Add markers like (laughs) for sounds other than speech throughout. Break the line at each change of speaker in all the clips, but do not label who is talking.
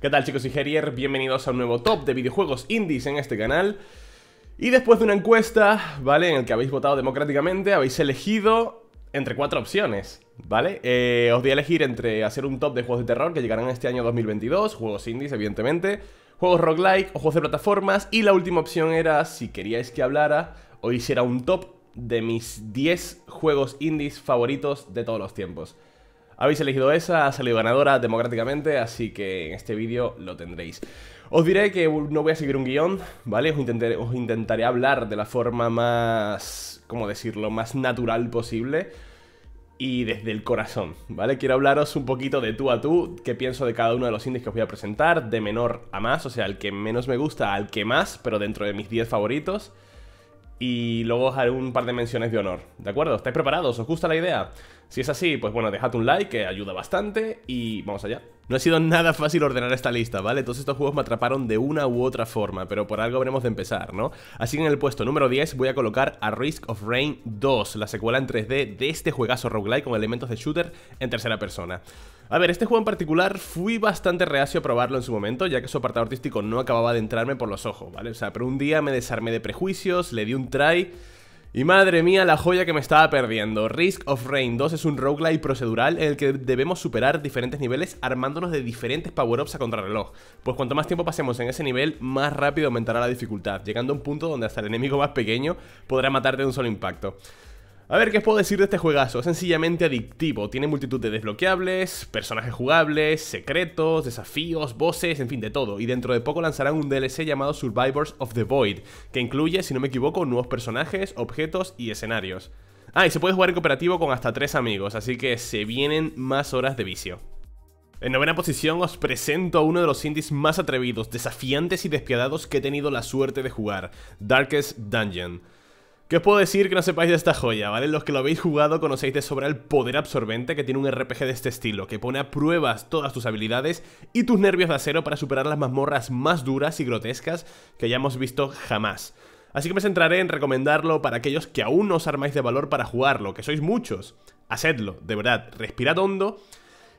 ¿Qué tal chicos y Herier. Bienvenidos a un nuevo top de videojuegos indies en este canal Y después de una encuesta, ¿vale? En el que habéis votado democráticamente, habéis elegido entre cuatro opciones, ¿vale? Eh, os voy a elegir entre hacer un top de juegos de terror que llegarán este año 2022 Juegos indies, evidentemente Juegos roguelike o juegos de plataformas Y la última opción era, si queríais que hablara o hiciera un top de mis 10 juegos indies favoritos de todos los tiempos habéis elegido esa, ha salido ganadora democráticamente, así que en este vídeo lo tendréis. Os diré que no voy a seguir un guión, ¿vale? Os intentaré, hablar de la forma más, ¿cómo decirlo?, más natural posible y desde el corazón, ¿vale? Quiero hablaros un poquito de tú a tú, qué pienso de cada uno de los indies que os voy a presentar, de menor a más, o sea, al que menos me gusta al que más, pero dentro de mis 10 favoritos. Y luego os haré un par de menciones de honor, ¿de acuerdo? ¿Estáis preparados? ¿Os gusta la idea? Si es así, pues bueno, dejad un like que ayuda bastante y vamos allá. No ha sido nada fácil ordenar esta lista, ¿vale? Todos estos juegos me atraparon de una u otra forma, pero por algo habremos de empezar, ¿no? Así que en el puesto número 10 voy a colocar a Risk of Rain 2, la secuela en 3D de este juegazo roguelike con elementos de shooter en tercera persona. A ver, este juego en particular fui bastante reacio a probarlo en su momento, ya que su apartado artístico no acababa de entrarme por los ojos, ¿vale? O sea, pero un día me desarmé de prejuicios, le di un try... Y madre mía, la joya que me estaba perdiendo. Risk of Rain 2 es un roguelike procedural en el que debemos superar diferentes niveles armándonos de diferentes power-ups a contrarreloj. Pues cuanto más tiempo pasemos en ese nivel, más rápido aumentará la dificultad, llegando a un punto donde hasta el enemigo más pequeño podrá matarte de un solo impacto. A ver, ¿qué os puedo decir de este juegazo? Es sencillamente adictivo, tiene multitud de desbloqueables, personajes jugables, secretos, desafíos, voces, en fin, de todo. Y dentro de poco lanzarán un DLC llamado Survivors of the Void, que incluye, si no me equivoco, nuevos personajes, objetos y escenarios. Ah, y se puede jugar en cooperativo con hasta tres amigos, así que se vienen más horas de vicio. En novena posición os presento a uno de los indies más atrevidos, desafiantes y despiadados que he tenido la suerte de jugar, Darkest Dungeon. ¿Qué os puedo decir que no sepáis de esta joya, vale? Los que lo habéis jugado conocéis de sobra el poder absorbente que tiene un RPG de este estilo, que pone a pruebas todas tus habilidades y tus nervios de acero para superar las mazmorras más duras y grotescas que hayamos visto jamás. Así que me centraré en recomendarlo para aquellos que aún no os armáis de valor para jugarlo, que sois muchos. Hacedlo, de verdad, respirad hondo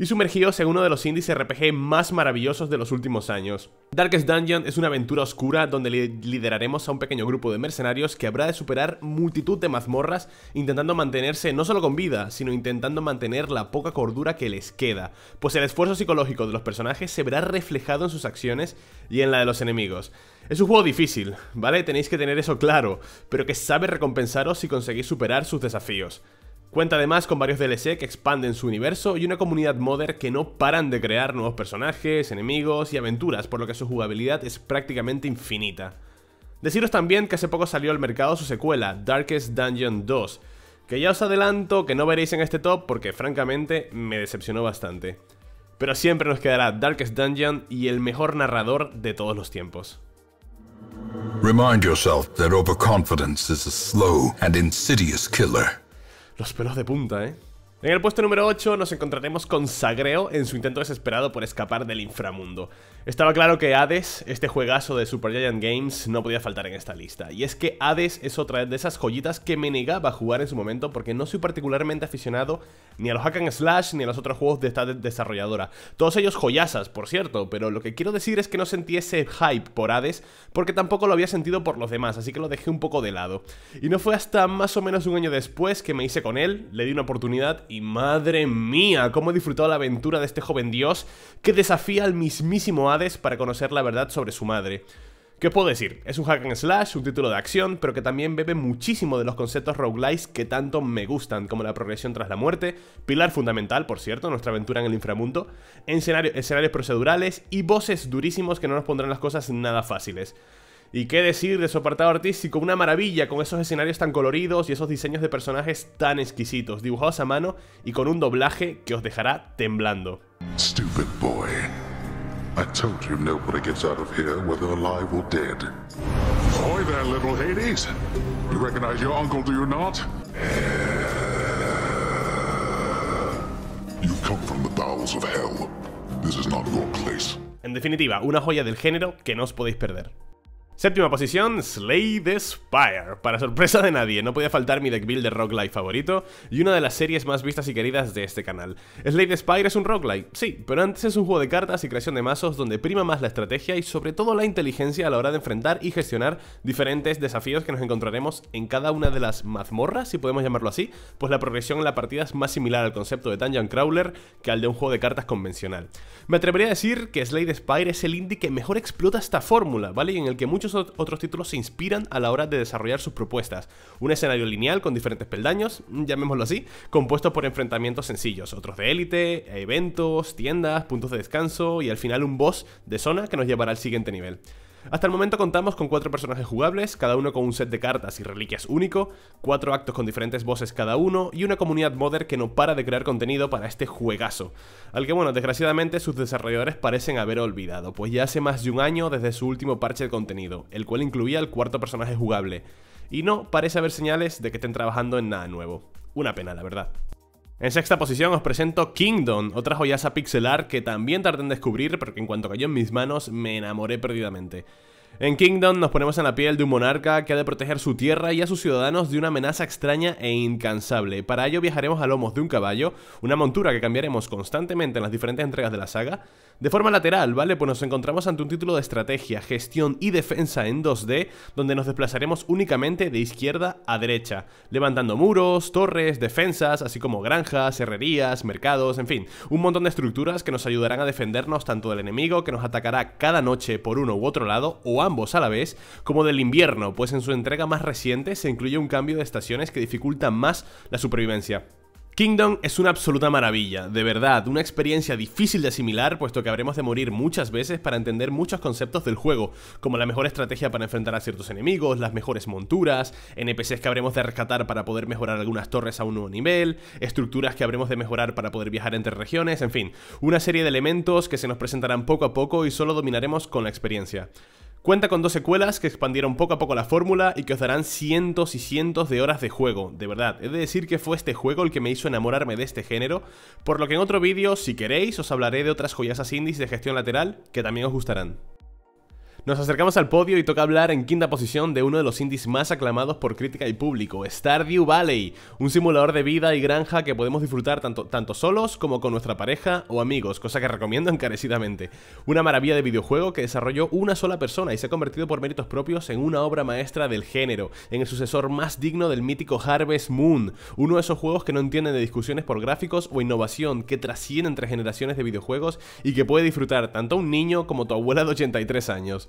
y sumergidos en uno de los índices RPG más maravillosos de los últimos años. Darkest Dungeon es una aventura oscura donde lideraremos a un pequeño grupo de mercenarios que habrá de superar multitud de mazmorras intentando mantenerse no solo con vida, sino intentando mantener la poca cordura que les queda, pues el esfuerzo psicológico de los personajes se verá reflejado en sus acciones y en la de los enemigos. Es un juego difícil, ¿vale? Tenéis que tener eso claro, pero que sabe recompensaros si conseguís superar sus desafíos. Cuenta además con varios DLC que expanden su universo y una comunidad modder que no paran de crear nuevos personajes, enemigos y aventuras, por lo que su jugabilidad es prácticamente infinita. Deciros también que hace poco salió al mercado su secuela, Darkest Dungeon 2, que ya os adelanto que no veréis en este top porque francamente me decepcionó bastante. Pero siempre nos quedará Darkest Dungeon y el mejor narrador de todos los tiempos. Remind yourself that overconfidence is a slow and insidious killer. Los pelos de punta, ¿eh? En el puesto número 8 nos encontraremos con Sagreo en su intento desesperado por escapar del inframundo. Estaba claro que Hades, este juegazo de Super Giant Games, no podía faltar en esta lista. Y es que Hades es otra de esas joyitas que me negaba a jugar en su momento porque no soy particularmente aficionado ni a los hack and slash ni a los otros juegos de esta desarrolladora. Todos ellos joyasas, por cierto, pero lo que quiero decir es que no sentí ese hype por Hades porque tampoco lo había sentido por los demás, así que lo dejé un poco de lado. Y no fue hasta más o menos un año después que me hice con él, le di una oportunidad y madre mía, cómo he disfrutado la aventura de este joven dios que desafía al mismísimo Hades para conocer la verdad sobre su madre. ¿Qué os puedo decir? Es un hack and slash, un título de acción, pero que también bebe muchísimo de los conceptos roguelikes que tanto me gustan, como la progresión tras la muerte, pilar fundamental, por cierto, nuestra aventura en el inframundo, escenarios procedurales y voces durísimos que no nos pondrán las cosas nada fáciles. Y qué decir de su apartado artístico, una maravilla con esos escenarios tan coloridos y esos diseños de personajes tan exquisitos, dibujados a mano y con un doblaje que os dejará temblando. I told you nobody gets out of here, whether alive or dead. Ahoy there, little Hades! You recognize your uncle, do you not? you come from the bowels of hell. This is not your place. En definitiva, una joya del género que no os podéis perder. Séptima posición, Slay the Spire. Para sorpresa de nadie, no podía faltar mi deck build de roguelike favorito y una de las series más vistas y queridas de este canal. Slay the Spire es un roguelike, sí, pero antes es un juego de cartas y creación de mazos donde prima más la estrategia y sobre todo la inteligencia a la hora de enfrentar y gestionar diferentes desafíos que nos encontraremos en cada una de las mazmorras, si podemos llamarlo así, pues la progresión en la partida es más similar al concepto de Dungeon Crawler que al de un juego de cartas convencional. Me atrevería a decir que Slay Spire es el indie que mejor explota esta fórmula, ¿vale? en el que muchos otros títulos se inspiran a la hora de desarrollar sus propuestas. Un escenario lineal con diferentes peldaños, mm, llamémoslo así, compuesto por enfrentamientos sencillos, otros de élite, eventos, tiendas, puntos de descanso y al final un boss de zona que nos llevará al siguiente nivel. Hasta el momento contamos con cuatro personajes jugables, cada uno con un set de cartas y reliquias único, cuatro actos con diferentes voces cada uno y una comunidad modder que no para de crear contenido para este juegazo, al que bueno, desgraciadamente sus desarrolladores parecen haber olvidado, pues ya hace más de un año desde su último parche de contenido, el cual incluía el cuarto personaje jugable, y no parece haber señales de que estén trabajando en nada nuevo. Una pena, la verdad. En sexta posición os presento Kingdom, otra joyaza pixelar que también tardé en descubrir, pero en cuanto cayó en mis manos me enamoré perdidamente. En Kingdom nos ponemos en la piel de un monarca que ha de proteger su tierra y a sus ciudadanos de una amenaza extraña e incansable. Para ello viajaremos a lomos de un caballo, una montura que cambiaremos constantemente en las diferentes entregas de la saga. De forma lateral, ¿vale? Pues nos encontramos ante un título de estrategia, gestión y defensa en 2D, donde nos desplazaremos únicamente de izquierda a derecha, levantando muros, torres, defensas, así como granjas, herrerías, mercados, en fin, un montón de estructuras que nos ayudarán a defendernos tanto del enemigo que nos atacará cada noche por uno u otro lado o ambos a la vez, como del invierno, pues en su entrega más reciente se incluye un cambio de estaciones que dificulta más la supervivencia. Kingdom es una absoluta maravilla, de verdad, una experiencia difícil de asimilar puesto que habremos de morir muchas veces para entender muchos conceptos del juego, como la mejor estrategia para enfrentar a ciertos enemigos, las mejores monturas, NPCs que habremos de rescatar para poder mejorar algunas torres a un nuevo nivel, estructuras que habremos de mejorar para poder viajar entre regiones, en fin, una serie de elementos que se nos presentarán poco a poco y solo dominaremos con la experiencia. Cuenta con dos secuelas que expandieron poco a poco la fórmula y que os darán cientos y cientos de horas de juego, de verdad. He de decir que fue este juego el que me hizo enamorarme de este género, por lo que en otro vídeo, si queréis, os hablaré de otras joyas indies de gestión lateral que también os gustarán. Nos acercamos al podio y toca hablar en quinta posición de uno de los indies más aclamados por crítica y público, Stardew Valley, un simulador de vida y granja que podemos disfrutar tanto, tanto solos como con nuestra pareja o amigos, cosa que recomiendo (laughs) encarecidamente. Una maravilla de videojuego que desarrolló una sola persona y se ha convertido por méritos propios en una obra maestra del género, en el sucesor más digno del mítico Harvest Moon, uno de esos juegos que no entienden de discusiones por gráficos o innovación, que trasciende entre generaciones de videojuegos y que puede disfrutar tanto un niño como tu abuela de 83 años.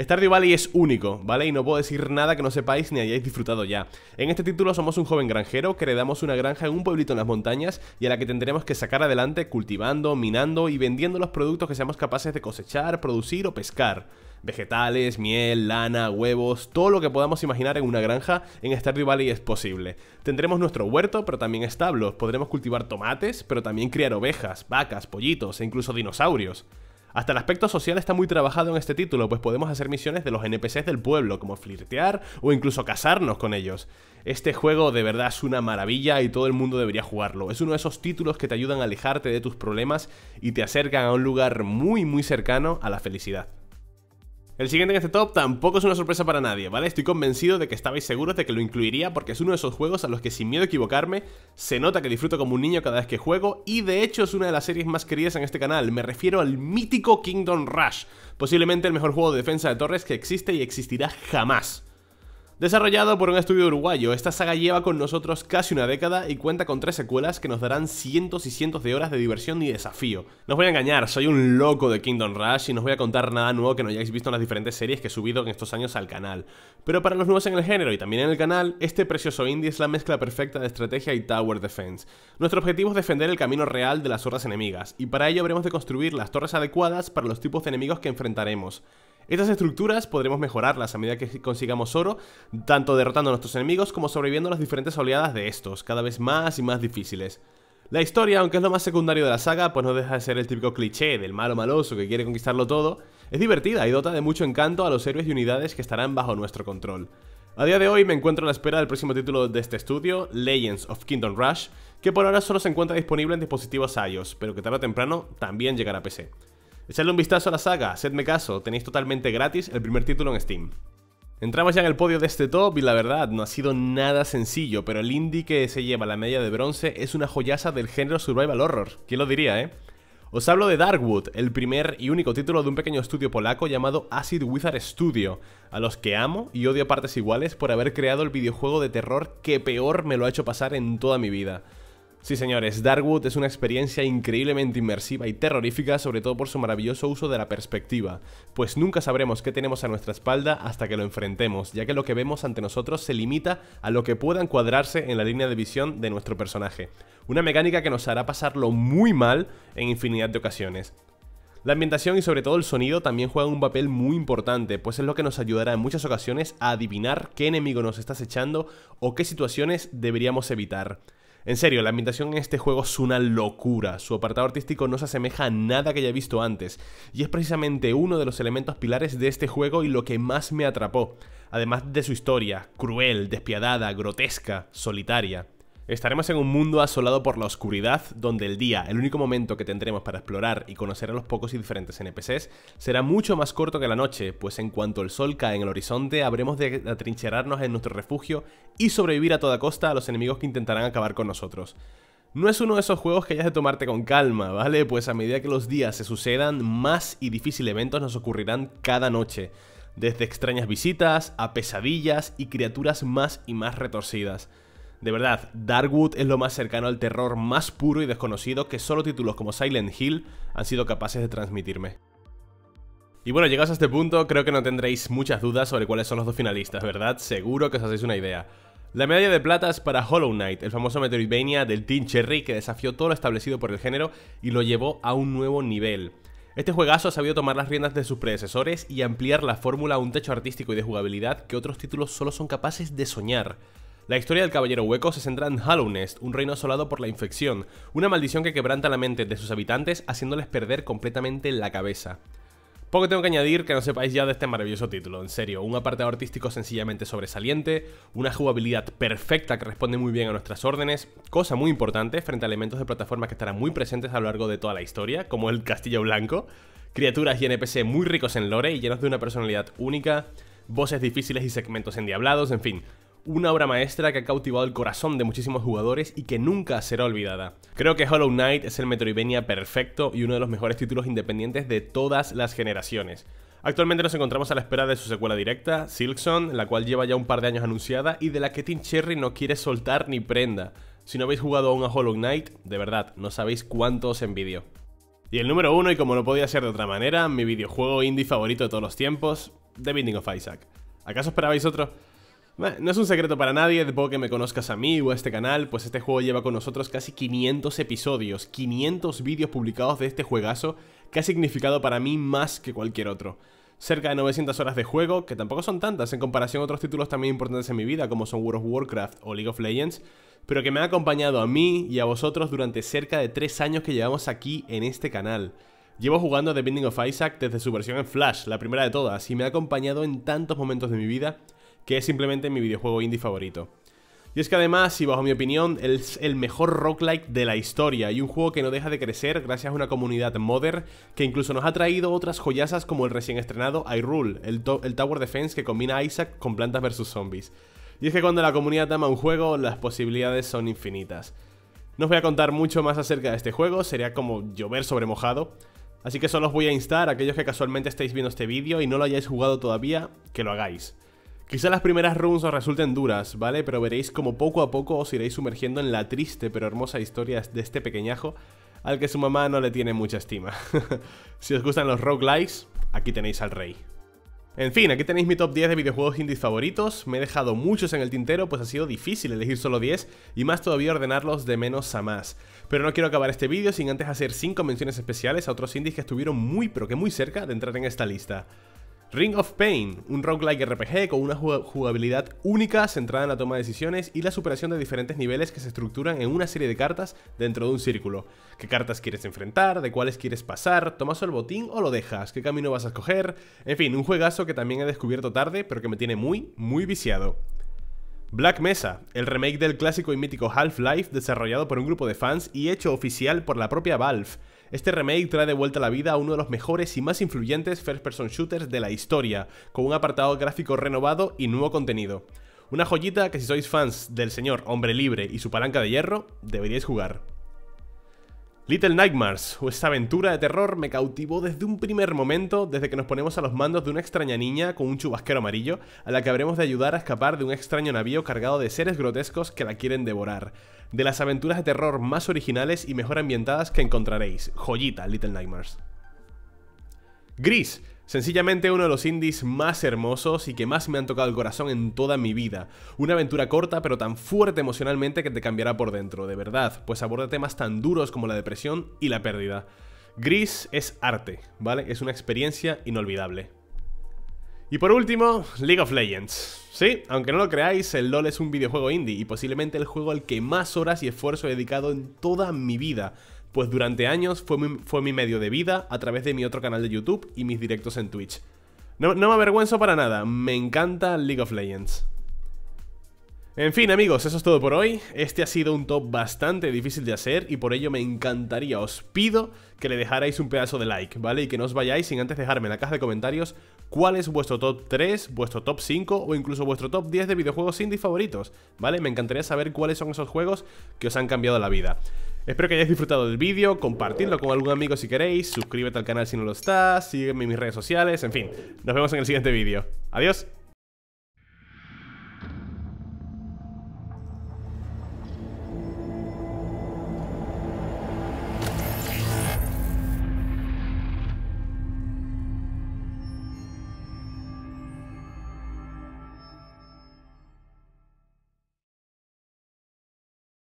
Stardew Valley es único, ¿vale? Y no puedo decir nada que no sepáis ni hayáis disfrutado ya. En este título somos un joven granjero que heredamos una granja en un pueblito en las montañas y a la que tendremos que sacar adelante cultivando, minando y vendiendo los productos que seamos capaces de cosechar, producir o pescar. Vegetales, miel, lana, huevos, todo lo que podamos imaginar en una granja en Stardew Valley es posible. Tendremos nuestro huerto, pero también establos, podremos cultivar tomates, pero también criar ovejas, vacas, pollitos e incluso dinosaurios. Hasta el aspecto social está muy trabajado en este título, pues podemos hacer misiones de los NPCs del pueblo, como flirtear o incluso casarnos con ellos. Este juego de verdad es una maravilla y todo el mundo debería jugarlo. Es uno de esos títulos que te ayudan a alejarte de tus problemas y te acercan a un lugar muy muy cercano a la felicidad. El siguiente en este top tampoco es una sorpresa para nadie, ¿vale? Estoy convencido de que estabais seguros de que lo incluiría porque es uno de esos juegos a los que sin miedo a equivocarme se nota que disfruto como un niño cada vez que juego y de hecho es una de las series más queridas en este canal, me refiero al mítico Kingdom Rush, posiblemente el mejor juego de defensa de torres que existe y existirá jamás. Desarrollado por un estudio uruguayo, esta saga lleva con nosotros casi una década y cuenta con tres secuelas que nos darán cientos y cientos de horas de diversión y desafío. No os voy a engañar, soy un loco de Kingdom Rush y no os voy a contar nada nuevo que no hayáis visto en las diferentes series que he subido en estos años al canal. Pero para los nuevos en el género y también en el canal, este precioso indie es la mezcla perfecta de estrategia y tower defense. Nuestro objetivo es defender el camino real de las hordas enemigas, y para ello habremos de construir las torres adecuadas para los tipos de enemigos que enfrentaremos. Estas estructuras podremos mejorarlas a medida que consigamos oro, tanto derrotando a nuestros enemigos como sobreviviendo a las diferentes oleadas de estos, cada vez más y más difíciles. La historia, aunque es lo más secundario de la saga, pues no deja de ser el típico cliché del malo maloso que quiere conquistarlo todo, es divertida y dota de mucho encanto a los héroes y unidades que estarán bajo nuestro control. A día de hoy me encuentro a la espera del próximo título de este estudio, Legends of Kingdom Rush, que por ahora solo se encuentra disponible en dispositivos iOS, pero que tarde o temprano también llegará a PC. Echadle un vistazo a la saga, hacedme caso, tenéis totalmente gratis el primer título en Steam. Entramos ya en el podio de este top y la verdad no ha sido nada sencillo, pero el indie que se lleva la medalla de bronce es una joyaza del género survival horror, quién lo diría, ¿eh? Os hablo de Darkwood, el primer y único título de un pequeño estudio polaco llamado Acid Wizard Studio, a los que amo y odio partes iguales por haber creado el videojuego de terror que peor me lo ha hecho pasar en toda mi vida. Sí, señores, Darkwood es una experiencia increíblemente inmersiva y terrorífica, sobre todo por su maravilloso uso de la perspectiva, pues nunca sabremos qué tenemos a nuestra espalda hasta que lo enfrentemos, ya que lo que vemos ante nosotros se limita a lo que pueda encuadrarse en la línea de visión de nuestro personaje, una mecánica que nos hará pasarlo muy mal en infinidad de ocasiones. La ambientación y sobre todo el sonido también juegan un papel muy importante, pues es lo que nos ayudará en muchas ocasiones a adivinar qué enemigo nos está acechando o qué situaciones deberíamos evitar. En serio, la ambientación en este juego es una locura. Su apartado artístico no se asemeja a nada que haya visto antes, y es precisamente uno de los elementos pilares de este juego y lo que más me atrapó, además de su historia, cruel, despiadada, grotesca, solitaria. Estaremos en un mundo asolado por la oscuridad, donde el día, el único momento que tendremos para explorar y conocer a los pocos y diferentes NPCs, será mucho más corto que la noche, pues en cuanto el sol cae en el horizonte, habremos de atrincherarnos en nuestro refugio y sobrevivir a toda costa a los enemigos que intentarán acabar con nosotros. No es uno de esos juegos que hayas de tomarte con calma, ¿vale? Pues a medida que los días se sucedan, más y difíciles eventos nos ocurrirán cada noche, desde extrañas visitas a pesadillas y criaturas más y más retorcidas. De verdad, Darkwood es lo más cercano al terror más puro y desconocido que solo títulos como Silent Hill han sido capaces de transmitirme. Y bueno, llegados a este punto, creo que no tendréis muchas dudas sobre cuáles son los dos finalistas, ¿verdad? Seguro que os hacéis una idea. La medalla de plata es para Hollow Knight, el famoso Metroidvania del Team Cherry que desafió todo lo establecido por el género y lo llevó a un nuevo nivel. Este juegazo ha sabido tomar las riendas de sus predecesores y ampliar la fórmula a un techo artístico y de jugabilidad que otros títulos solo son capaces de soñar. La historia del Caballero Hueco se centra en Hallownest, un reino asolado por la infección, una maldición que quebranta la mente de sus habitantes haciéndoles perder completamente la cabeza. Poco tengo que añadir que no sepáis ya de este maravilloso título, en serio, un apartado artístico sencillamente sobresaliente, una jugabilidad perfecta que responde muy bien a nuestras órdenes, cosa muy importante frente a elementos de plataforma que estarán muy presentes a lo largo de toda la historia, como el Castillo Blanco, criaturas y NPC muy ricos en lore y llenos de una personalidad única, voces difíciles y segmentos endiablados, en fin, una obra maestra que ha cautivado el corazón de muchísimos jugadores y que nunca será olvidada. Creo que Hollow Knight es el Metroidvania perfecto y uno de los mejores títulos independientes de todas las generaciones. Actualmente nos encontramos a la espera de su secuela directa, Silkson, la cual lleva ya un par de años anunciada y de la que Team Cherry no quiere soltar ni prenda. Si no habéis jugado aún a Hollow Knight, de verdad, no sabéis cuánto os envidio. Y el número uno, y como no podía ser de otra manera, mi videojuego indie favorito de todos los tiempos, The Binding of Isaac. ¿Acaso esperabais otro? No es un secreto para nadie, de que me conozcas a mí o a este canal, pues este juego lleva con nosotros casi 500 episodios, 500 vídeos publicados de este juegazo que ha significado para mí más que cualquier otro. Cerca de 900 horas de juego, que tampoco son tantas en comparación a otros títulos también importantes en mi vida como son World of Warcraft o League of Legends, pero que me ha acompañado a mí y a vosotros durante cerca de 3 años que llevamos aquí en este canal. Llevo jugando The Binding of Isaac desde su versión en Flash, la primera de todas, y me ha acompañado en tantos momentos de mi vida que es simplemente mi videojuego indie favorito. Y es que además, y bajo mi opinión, es el mejor roguelike de la historia y un juego que no deja de crecer gracias a una comunidad modder que incluso nos ha traído otras joyasas como el recién estrenado iRule, el, el Tower Defense que combina Isaac con plantas versus zombies. Y es que cuando la comunidad ama un juego, las posibilidades son infinitas. No os voy a contar mucho más acerca de este juego, sería como llover sobre mojado. Así que solo os voy a instar a aquellos que casualmente estéis viendo este vídeo y no lo hayáis jugado todavía, que lo hagáis. Quizá las primeras runs os resulten duras, ¿vale? Pero veréis como poco a poco os iréis sumergiendo en la triste pero hermosa historia de este pequeñajo al que su mamá no le tiene mucha estima. (laughs) si os gustan los roguelikes, aquí tenéis al rey. En fin, aquí tenéis mi top 10 de videojuegos indies favoritos, me he dejado muchos en el tintero pues ha sido difícil elegir solo 10 y más todavía ordenarlos de menos a más. Pero no quiero acabar este vídeo sin antes hacer 5 menciones especiales a otros indies que estuvieron muy pero que muy cerca de entrar en esta lista. Ring of Pain, un roguelike RPG con una jugabilidad única centrada en la toma de decisiones y la superación de diferentes niveles que se estructuran en una serie de cartas dentro de un círculo. ¿Qué cartas quieres enfrentar? ¿De cuáles quieres pasar? ¿Tomas el botín o lo dejas? ¿Qué camino vas a escoger? En fin, un juegazo que también he descubierto tarde, pero que me tiene muy, muy viciado. Black Mesa, el remake del clásico y mítico Half-Life desarrollado por un grupo de fans y hecho oficial por la propia Valve. Este remake trae de vuelta la vida a uno de los mejores y más influyentes first-person shooters de la historia, con un apartado gráfico renovado y nuevo contenido. Una joyita que si sois fans del señor Hombre Libre y su palanca de hierro, deberíais jugar. Little Nightmares, o esta aventura de terror, me cautivó desde un primer momento, desde que nos ponemos a los mandos de una extraña niña con un chubasquero amarillo, a la que habremos de ayudar a escapar de un extraño navío cargado de seres grotescos que la quieren devorar. De las aventuras de terror más originales y mejor ambientadas que encontraréis. Joyita, Little Nightmares. Gris, Sencillamente uno de los indies más hermosos y que más me han tocado el corazón en toda mi vida. Una aventura corta pero tan fuerte emocionalmente que te cambiará por dentro, de verdad, pues aborda temas tan duros como la depresión y la pérdida. Gris es arte, ¿vale? Es una experiencia inolvidable. Y por último, League of Legends. Sí, aunque no lo creáis, el LoL es un videojuego indie y posiblemente el juego al que más horas y esfuerzo he dedicado en toda mi vida pues durante años fue mi, fue mi medio de vida a través de mi otro canal de YouTube y mis directos en Twitch. No, no me avergüenzo para nada, me encanta League of Legends. En fin amigos, eso es todo por hoy. Este ha sido un top bastante difícil de hacer y por ello me encantaría, os pido que le dejarais un pedazo de like, ¿vale? Y que no os vayáis sin antes dejarme en la caja de comentarios cuál es vuestro top 3, vuestro top 5 o incluso vuestro top 10 de videojuegos indie favoritos, ¿vale? Me encantaría saber cuáles son esos juegos que os han cambiado la vida. Espero que hayáis disfrutado del vídeo, compartidlo con algún amigo si queréis, suscríbete al canal si no lo estás, sígueme en mis redes sociales, en fin, nos vemos en el siguiente vídeo. Adiós.